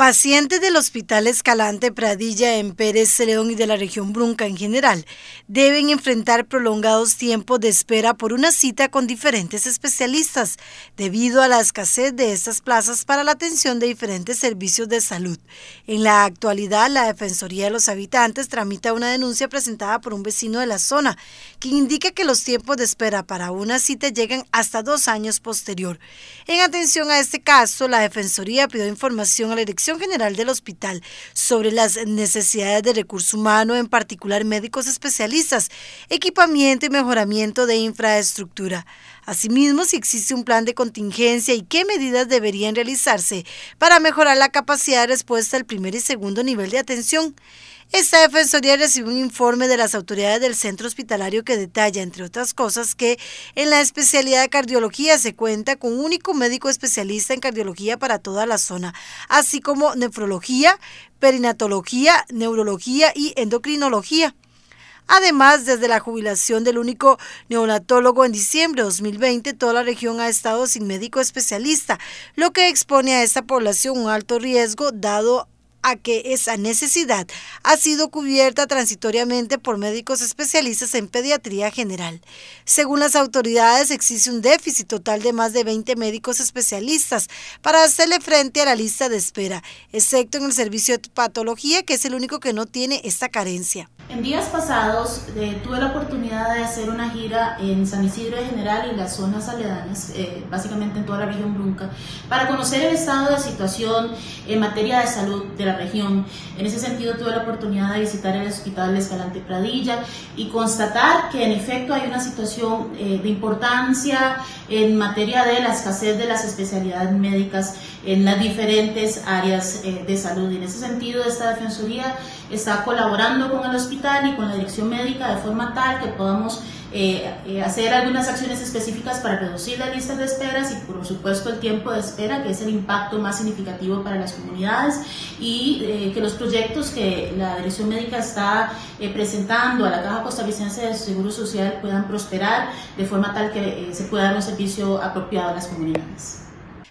Pacientes del Hospital Escalante Pradilla en Pérez León y de la región Brunca en general deben enfrentar prolongados tiempos de espera por una cita con diferentes especialistas debido a la escasez de estas plazas para la atención de diferentes servicios de salud. En la actualidad, la Defensoría de los Habitantes tramita una denuncia presentada por un vecino de la zona que indica que los tiempos de espera para una cita llegan hasta dos años posterior. En atención a este caso, la Defensoría pidió información a la dirección General del Hospital sobre las necesidades de recurso humano, en particular médicos especialistas, equipamiento y mejoramiento de infraestructura. Asimismo, si existe un plan de contingencia y qué medidas deberían realizarse para mejorar la capacidad de respuesta al primer y segundo nivel de atención. Esta defensoría recibió un informe de las autoridades del centro hospitalario que detalla, entre otras cosas, que en la especialidad de cardiología se cuenta con un único médico especialista en cardiología para toda la zona, así como nefrología, perinatología, neurología y endocrinología. Además, desde la jubilación del único neonatólogo en diciembre de 2020, toda la región ha estado sin médico especialista, lo que expone a esta población un alto riesgo dado a que esa necesidad ha sido cubierta transitoriamente por médicos especialistas en pediatría general. Según las autoridades, existe un déficit total de más de 20 médicos especialistas para hacerle frente a la lista de espera, excepto en el servicio de patología, que es el único que no tiene esta carencia. En días pasados eh, tuve la oportunidad de hacer una gira en San Isidro de General y las zonas aledañas, eh, básicamente en toda la región Brunca, para conocer el estado de situación en materia de salud de la región. En ese sentido tuve la oportunidad de visitar el Hospital Escalante Pradilla y constatar que en efecto hay una situación eh, de importancia en materia de la escasez de las especialidades médicas en las diferentes áreas de salud. en ese sentido esta Defensoría está colaborando con el hospital y con la dirección médica de forma tal que podamos eh, eh, hacer algunas acciones específicas para reducir las lista de esperas y por supuesto el tiempo de espera que es el impacto más significativo para las comunidades y eh, que los proyectos que la dirección médica está presentando a la Caja Costarricense de Seguro Social puedan prosperar de forma tal que se pueda dar un servicio apropiado a las comunidades.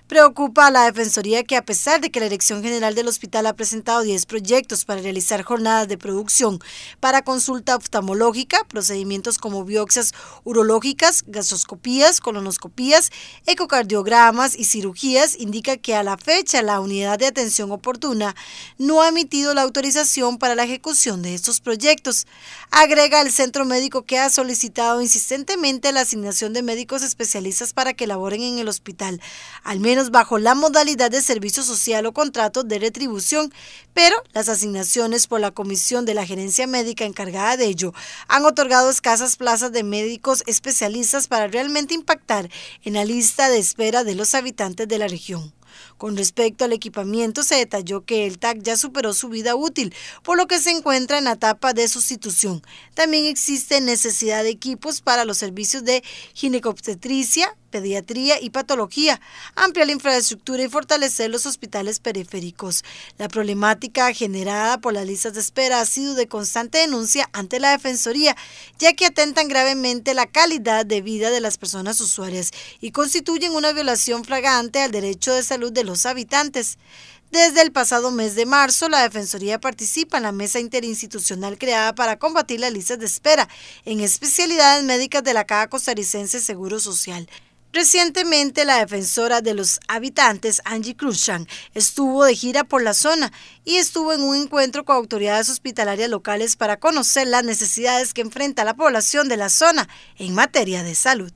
Preocupa a la Defensoría que a pesar de que la Dirección General del Hospital ha presentado 10 proyectos para realizar jornadas de producción para consulta oftalmológica, procedimientos como biopsias urológicas, gastroscopías, colonoscopías, ecocardiogramas y cirugías, indica que a la fecha la Unidad de Atención Oportuna no ha emitido la autorización para la ejecución de estos proyectos. Agrega el centro médico que ha solicitado insistentemente la asignación de médicos especialistas para que laboren en el hospital, al menos bajo la modalidad de servicio social o contrato de retribución, pero las asignaciones por la comisión de la gerencia médica encargada de ello han otorgado escasas plazas de médicos especialistas para realmente impactar en la lista de espera de los habitantes de la región. Con respecto al equipamiento, se detalló que el TAC ya superó su vida útil, por lo que se encuentra en la etapa de sustitución. También existe necesidad de equipos para los servicios de ginecobstetricia, pediatría y patología, ampliar la infraestructura y fortalecer los hospitales periféricos. La problemática generada por las listas de espera ha sido de constante denuncia ante la Defensoría, ya que atentan gravemente la calidad de vida de las personas usuarias y constituyen una violación flagrante al derecho de salud de los habitantes. Desde el pasado mes de marzo, la Defensoría participa en la mesa interinstitucional creada para combatir las listas de espera en especialidades médicas de la Caja Costarricense Seguro Social. Recientemente, la defensora de los habitantes, Angie Cruzan, estuvo de gira por la zona y estuvo en un encuentro con autoridades hospitalarias locales para conocer las necesidades que enfrenta la población de la zona en materia de salud.